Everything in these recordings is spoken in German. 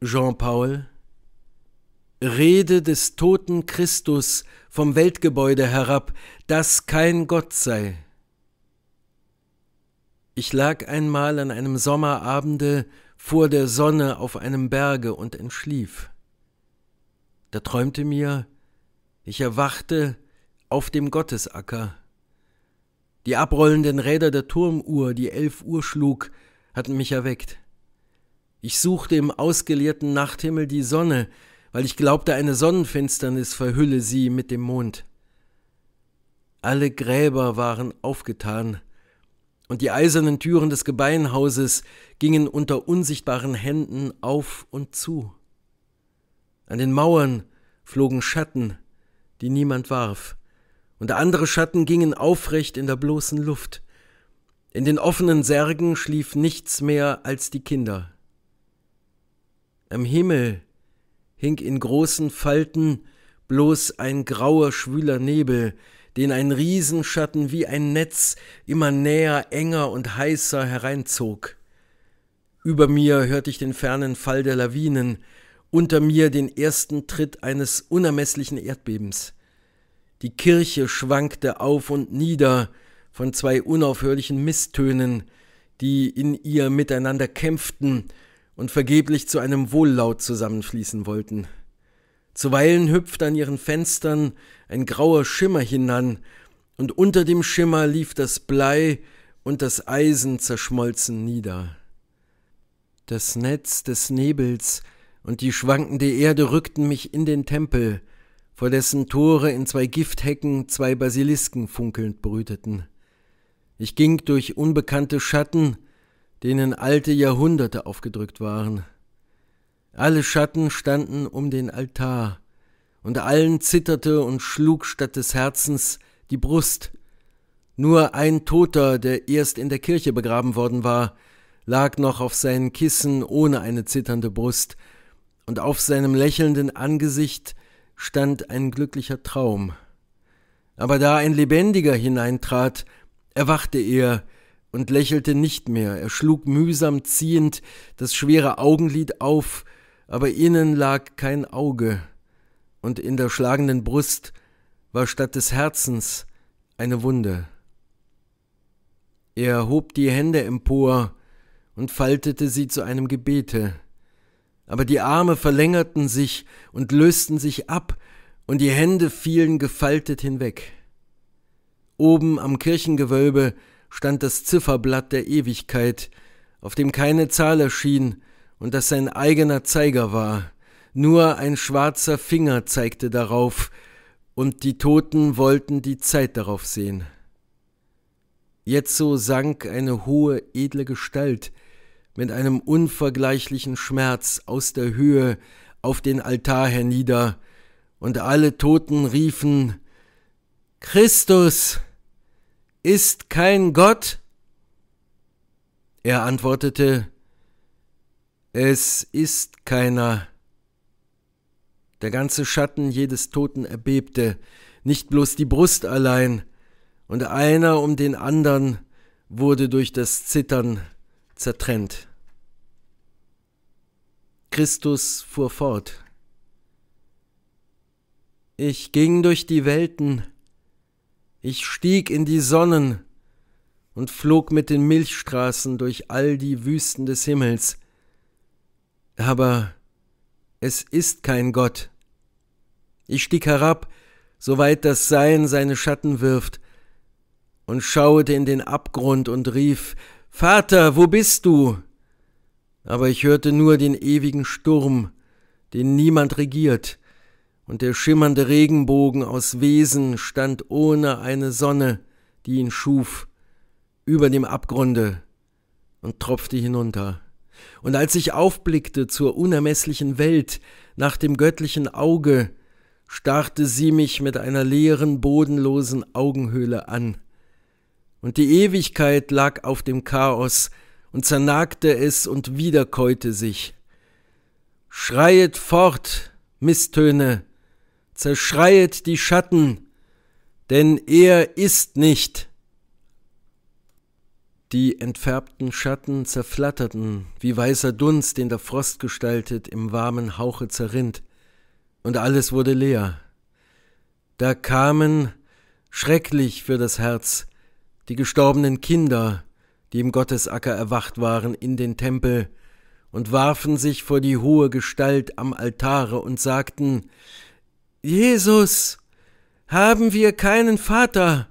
Jean-Paul, Rede des toten Christus vom Weltgebäude herab, das kein Gott sei. Ich lag einmal an einem Sommerabende vor der Sonne auf einem Berge und entschlief. Da träumte mir, ich erwachte auf dem Gottesacker. Die abrollenden Räder der Turmuhr, die elf Uhr schlug, hatten mich erweckt. Ich suchte im ausgeleerten Nachthimmel die Sonne, weil ich glaubte, eine Sonnenfinsternis verhülle sie mit dem Mond. Alle Gräber waren aufgetan, und die eisernen Türen des Gebeinhauses gingen unter unsichtbaren Händen auf und zu. An den Mauern flogen Schatten, die niemand warf, und andere Schatten gingen aufrecht in der bloßen Luft. In den offenen Särgen schlief nichts mehr als die Kinder. Am Himmel hing in großen Falten bloß ein grauer, schwüler Nebel, den ein Riesenschatten wie ein Netz immer näher, enger und heißer hereinzog. Über mir hörte ich den fernen Fall der Lawinen, unter mir den ersten Tritt eines unermeßlichen Erdbebens. Die Kirche schwankte auf und nieder von zwei unaufhörlichen Misstönen, die in ihr miteinander kämpften und vergeblich zu einem Wohllaut zusammenfließen wollten. Zuweilen hüpfte an ihren Fenstern ein grauer Schimmer hinan, und unter dem Schimmer lief das Blei und das Eisen zerschmolzen nieder. Das Netz des Nebels und die schwankende Erde rückten mich in den Tempel, vor dessen Tore in zwei Gifthecken zwei Basilisken funkelnd brüteten. Ich ging durch unbekannte Schatten, denen alte Jahrhunderte aufgedrückt waren. Alle Schatten standen um den Altar, und allen zitterte und schlug statt des Herzens die Brust. Nur ein Toter, der erst in der Kirche begraben worden war, lag noch auf seinen Kissen ohne eine zitternde Brust, und auf seinem lächelnden Angesicht stand ein glücklicher Traum. Aber da ein Lebendiger hineintrat, erwachte er, und lächelte nicht mehr. Er schlug mühsam ziehend das schwere Augenlid auf, aber innen lag kein Auge, und in der schlagenden Brust war statt des Herzens eine Wunde. Er hob die Hände empor und faltete sie zu einem Gebete, aber die Arme verlängerten sich und lösten sich ab, und die Hände fielen gefaltet hinweg. Oben am Kirchengewölbe stand das Zifferblatt der Ewigkeit, auf dem keine Zahl erschien und das sein eigener Zeiger war. Nur ein schwarzer Finger zeigte darauf, und die Toten wollten die Zeit darauf sehen. Jetzo sank eine hohe, edle Gestalt mit einem unvergleichlichen Schmerz aus der Höhe auf den Altar hernieder, und alle Toten riefen Christus ist kein Gott? Er antwortete, es ist keiner. Der ganze Schatten jedes Toten erbebte, nicht bloß die Brust allein, und einer um den andern wurde durch das Zittern zertrennt. Christus fuhr fort. Ich ging durch die Welten, ich stieg in die Sonnen und flog mit den Milchstraßen durch all die Wüsten des Himmels. Aber es ist kein Gott. Ich stieg herab, soweit das Sein seine Schatten wirft, und schauete in den Abgrund und rief, Vater, wo bist du? Aber ich hörte nur den ewigen Sturm, den niemand regiert, und der schimmernde Regenbogen aus Wesen stand ohne eine Sonne, die ihn schuf, über dem Abgrunde und tropfte hinunter. Und als ich aufblickte zur unermeßlichen Welt nach dem göttlichen Auge, starrte sie mich mit einer leeren, bodenlosen Augenhöhle an. Und die Ewigkeit lag auf dem Chaos und zernagte es und wiederkäute sich. Schreiet fort, Misstöne, zerschreiet die Schatten, denn er ist nicht. Die entfärbten Schatten zerflatterten, wie weißer Dunst, den der Frost gestaltet, im warmen Hauche zerrinnt, und alles wurde leer. Da kamen, schrecklich für das Herz, die gestorbenen Kinder, die im Gottesacker erwacht waren, in den Tempel, und warfen sich vor die hohe Gestalt am Altare und sagten, Jesus, haben wir keinen Vater?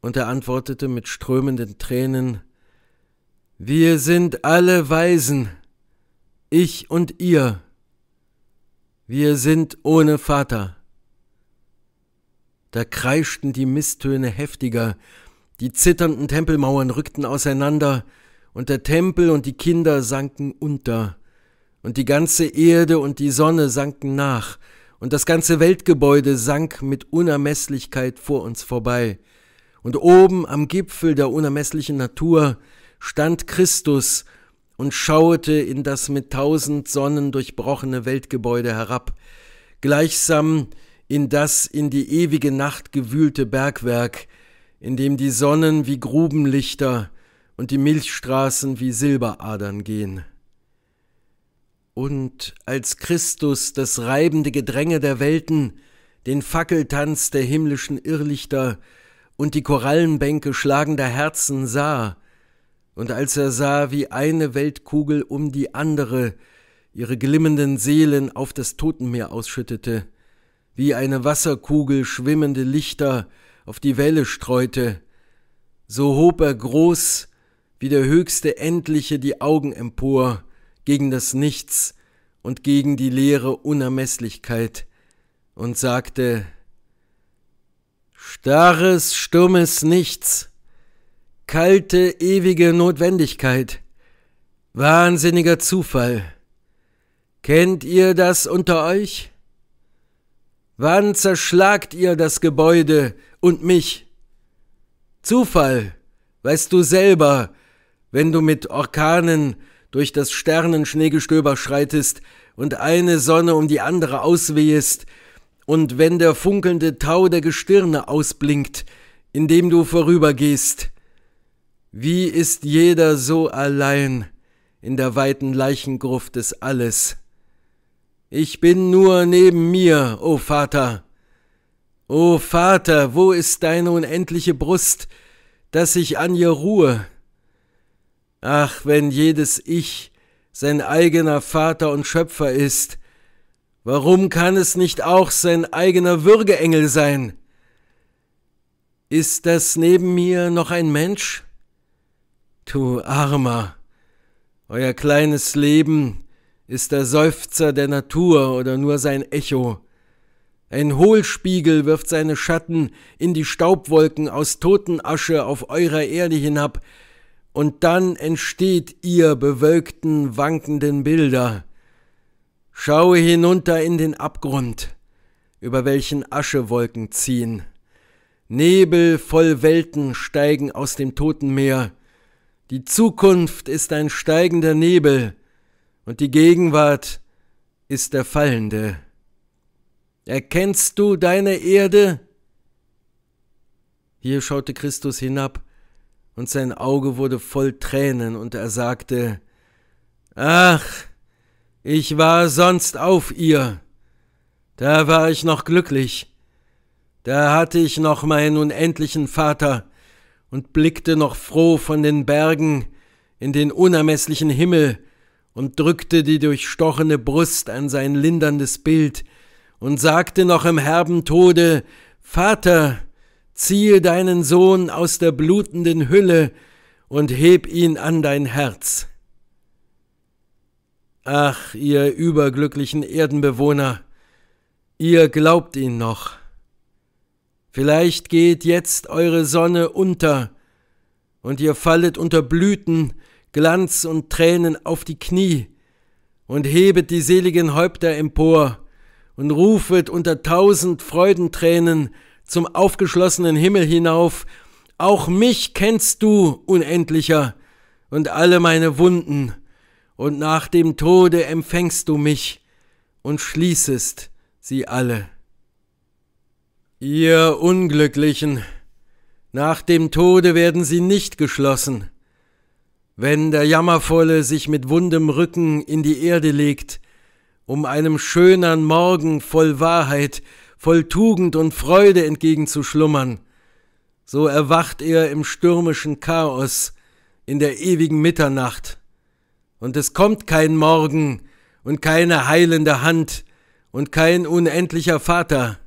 Und er antwortete mit strömenden Tränen, Wir sind alle Weisen, ich und ihr, wir sind ohne Vater. Da kreischten die Misstöne heftiger, die zitternden Tempelmauern rückten auseinander, und der Tempel und die Kinder sanken unter, und die ganze Erde und die Sonne sanken nach, und das ganze Weltgebäude sank mit Unermesslichkeit vor uns vorbei. Und oben am Gipfel der unermesslichen Natur stand Christus und schauete in das mit tausend Sonnen durchbrochene Weltgebäude herab, gleichsam in das in die ewige Nacht gewühlte Bergwerk, in dem die Sonnen wie Grubenlichter und die Milchstraßen wie Silberadern gehen. Und als Christus das reibende Gedränge der Welten, den Fackeltanz der himmlischen Irrlichter und die Korallenbänke schlagender Herzen sah, und als er sah, wie eine Weltkugel um die andere ihre glimmenden Seelen auf das Totenmeer ausschüttete, wie eine Wasserkugel schwimmende Lichter auf die Welle streute, so hob er groß wie der höchste Endliche die Augen empor gegen das Nichts und gegen die leere Unermesslichkeit und sagte Starres, stummes Nichts, kalte, ewige Notwendigkeit, wahnsinniger Zufall. Kennt ihr das unter euch? Wann zerschlagt ihr das Gebäude und mich? Zufall, weißt du selber, wenn du mit Orkanen durch das Sternenschneegestöber schreitest und eine Sonne um die andere auswehest, und wenn der funkelnde Tau der Gestirne ausblinkt, indem du vorübergehst, wie ist jeder so allein in der weiten Leichengruft des Alles? Ich bin nur neben mir, o oh Vater. O oh Vater, wo ist deine unendliche Brust, dass ich an ihr ruhe? Ach, wenn jedes Ich sein eigener Vater und Schöpfer ist, warum kann es nicht auch sein eigener Würgeengel sein? Ist das neben mir noch ein Mensch? Du Armer, euer kleines Leben ist der Seufzer der Natur oder nur sein Echo. Ein Hohlspiegel wirft seine Schatten in die Staubwolken aus Totenasche auf eurer Erde hinab, und dann entsteht ihr bewölkten, wankenden Bilder. Schaue hinunter in den Abgrund, über welchen Aschewolken ziehen. Nebel voll Welten steigen aus dem toten Meer. Die Zukunft ist ein steigender Nebel und die Gegenwart ist der fallende. Erkennst du deine Erde? Hier schaute Christus hinab und sein Auge wurde voll Tränen, und er sagte, Ach, ich war sonst auf ihr. Da war ich noch glücklich. Da hatte ich noch meinen unendlichen Vater und blickte noch froh von den Bergen in den unermeßlichen Himmel und drückte die durchstochene Brust an sein linderndes Bild und sagte noch im herben Tode, Vater, ziehe deinen Sohn aus der blutenden Hülle und heb ihn an dein Herz. Ach, ihr überglücklichen Erdenbewohner, ihr glaubt ihn noch. Vielleicht geht jetzt eure Sonne unter, und ihr fallet unter Blüten, Glanz und Tränen auf die Knie, und hebet die seligen Häupter empor, und rufet unter tausend Freudentränen zum aufgeschlossenen Himmel hinauf, auch mich kennst du, Unendlicher, und alle meine Wunden, und nach dem Tode empfängst du mich und schließest sie alle. Ihr Unglücklichen, nach dem Tode werden sie nicht geschlossen. Wenn der Jammervolle sich mit wundem Rücken in die Erde legt, um einem schönern Morgen voll Wahrheit voll Tugend und Freude entgegenzuschlummern. So erwacht er im stürmischen Chaos, in der ewigen Mitternacht. Und es kommt kein Morgen und keine heilende Hand und kein unendlicher Vater.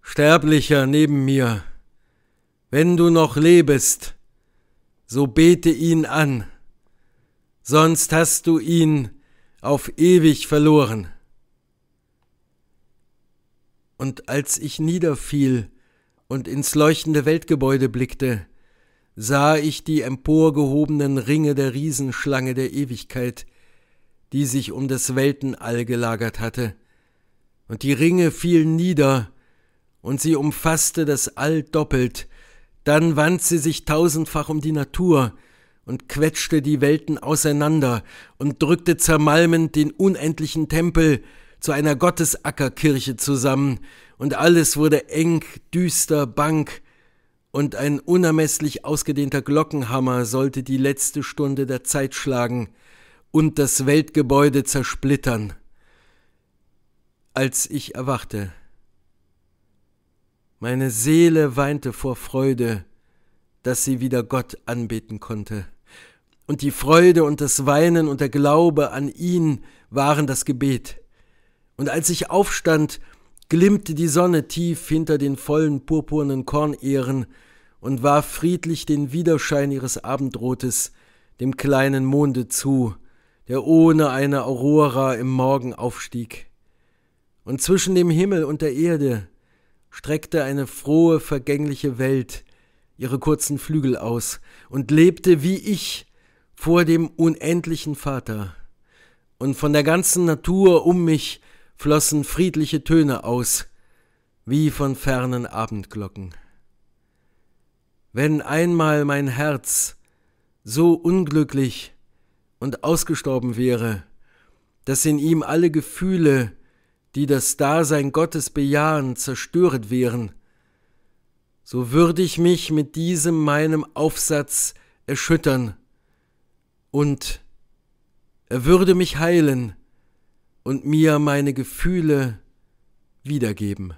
Sterblicher neben mir, wenn du noch lebest, so bete ihn an, sonst hast du ihn auf ewig verloren. Und als ich niederfiel und ins leuchtende Weltgebäude blickte, sah ich die emporgehobenen Ringe der Riesenschlange der Ewigkeit, die sich um das Weltenall gelagert hatte. Und die Ringe fielen nieder, und sie umfasste das All doppelt, dann wand sie sich tausendfach um die Natur und quetschte die Welten auseinander und drückte zermalmend den unendlichen Tempel, zu einer Gottesackerkirche zusammen, und alles wurde eng, düster, bang, und ein unermesslich ausgedehnter Glockenhammer sollte die letzte Stunde der Zeit schlagen und das Weltgebäude zersplittern. Als ich erwachte, meine Seele weinte vor Freude, dass sie wieder Gott anbeten konnte. Und die Freude und das Weinen und der Glaube an ihn waren das Gebet und als ich aufstand, glimmte die Sonne tief hinter den vollen purpurnen Kornähren und warf friedlich den Widerschein ihres Abendrotes dem kleinen Monde zu, der ohne eine Aurora im Morgen aufstieg. Und zwischen dem Himmel und der Erde streckte eine frohe, vergängliche Welt ihre kurzen Flügel aus und lebte wie ich vor dem unendlichen Vater. Und von der ganzen Natur um mich flossen friedliche Töne aus, wie von fernen Abendglocken. Wenn einmal mein Herz so unglücklich und ausgestorben wäre, dass in ihm alle Gefühle, die das Dasein Gottes bejahen, zerstöret wären, so würde ich mich mit diesem meinem Aufsatz erschüttern, und er würde mich heilen, und mir meine Gefühle wiedergeben.